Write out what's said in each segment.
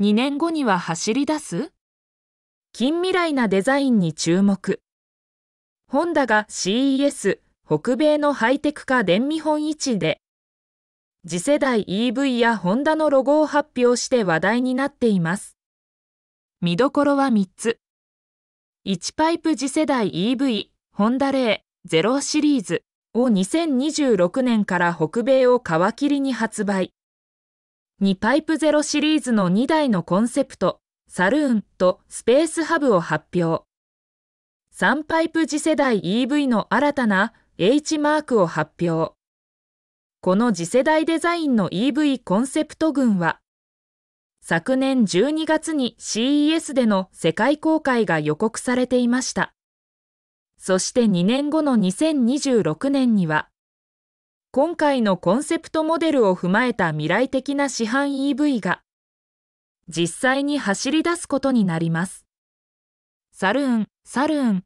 2年後には走り出す近未来なデザインに注目。ホンダが CES 北米のハイテク化電見本市で次世代 EV やホンダのロゴを発表して話題になっています。見どころは3つ。1パイプ次世代 EV ホンダレーロシリーズを2026年から北米を皮切りに発売。2パイプゼロシリーズの2台のコンセプト、サルーンとスペースハブを発表。3パイプ次世代 EV の新たな H マークを発表。この次世代デザインの EV コンセプト群は、昨年12月に CES での世界公開が予告されていました。そして2年後の2026年には、今回のコンセプトモデルを踏まえた未来的な市販 EV が実際に走り出すことになります。サルーン、サルーン。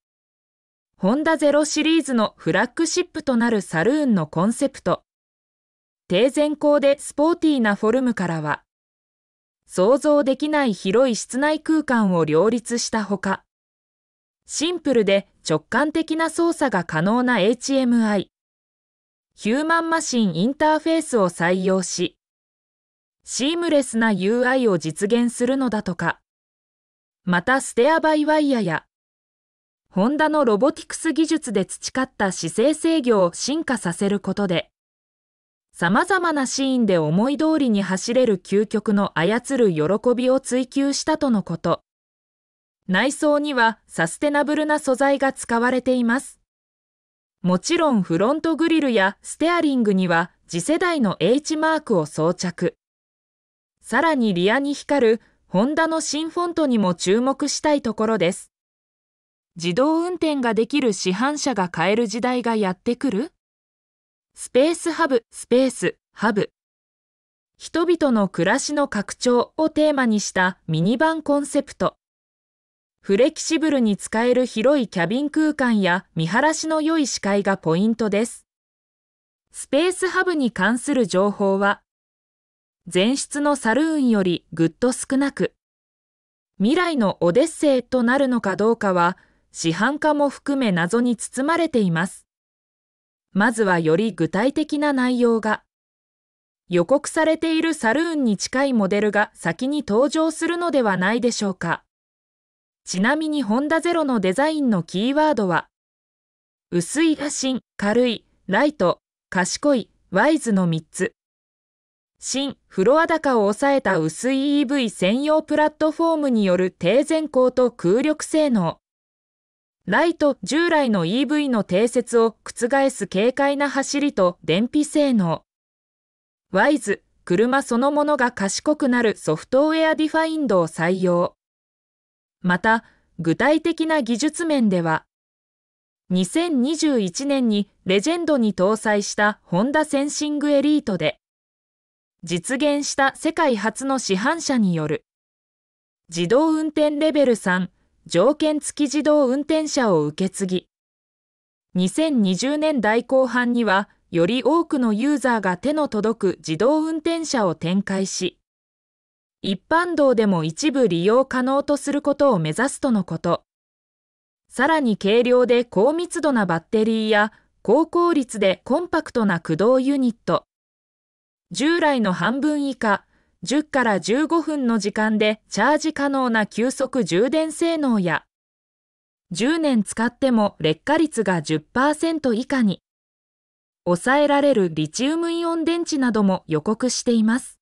ホンダゼロシリーズのフラッグシップとなるサルーンのコンセプト。低前高でスポーティーなフォルムからは、想像できない広い室内空間を両立したほか、シンプルで直感的な操作が可能な HMI。ヒューマンマシンインターフェースを採用し、シームレスな UI を実現するのだとか、またステアバイワイヤや、ホンダのロボティクス技術で培った姿勢制御を進化させることで、様々なシーンで思い通りに走れる究極の操る喜びを追求したとのこと。内装にはサステナブルな素材が使われています。もちろんフロントグリルやステアリングには次世代の H マークを装着。さらにリアに光るホンダの新フォントにも注目したいところです。自動運転ができる市販車が買える時代がやってくるスペースハブ、スペース、ハブ。人々の暮らしの拡張をテーマにしたミニバンコンセプト。フレキシブルに使える広いキャビン空間や見晴らしの良い視界がポイントです。スペースハブに関する情報は、前室のサルーンよりぐっと少なく、未来のオデッセイとなるのかどうかは、市販化も含め謎に包まれています。まずはより具体的な内容が、予告されているサルーンに近いモデルが先に登場するのではないでしょうか。ちなみにホンダゼロのデザインのキーワードは、薄い、新、軽い、ライト、賢い、ワイズの3つ。新、フロア高を抑えた薄い EV 専用プラットフォームによる低前行と空力性能。ライト、従来の EV の定説を覆す軽快な走りと電費性能。ワイズ、車そのものが賢くなるソフトウェアディファインドを採用。また、具体的な技術面では、2021年にレジェンドに搭載したホンダセンシングエリートで、実現した世界初の市販車による、自動運転レベル3条件付き自動運転車を受け継ぎ、2020年代後半には、より多くのユーザーが手の届く自動運転車を展開し、一般道でも一部利用可能とすることを目指すとのこと。さらに軽量で高密度なバッテリーや高効率でコンパクトな駆動ユニット。従来の半分以下、10から15分の時間でチャージ可能な急速充電性能や、10年使っても劣化率が10%以下に、抑えられるリチウムイオン電池なども予告しています。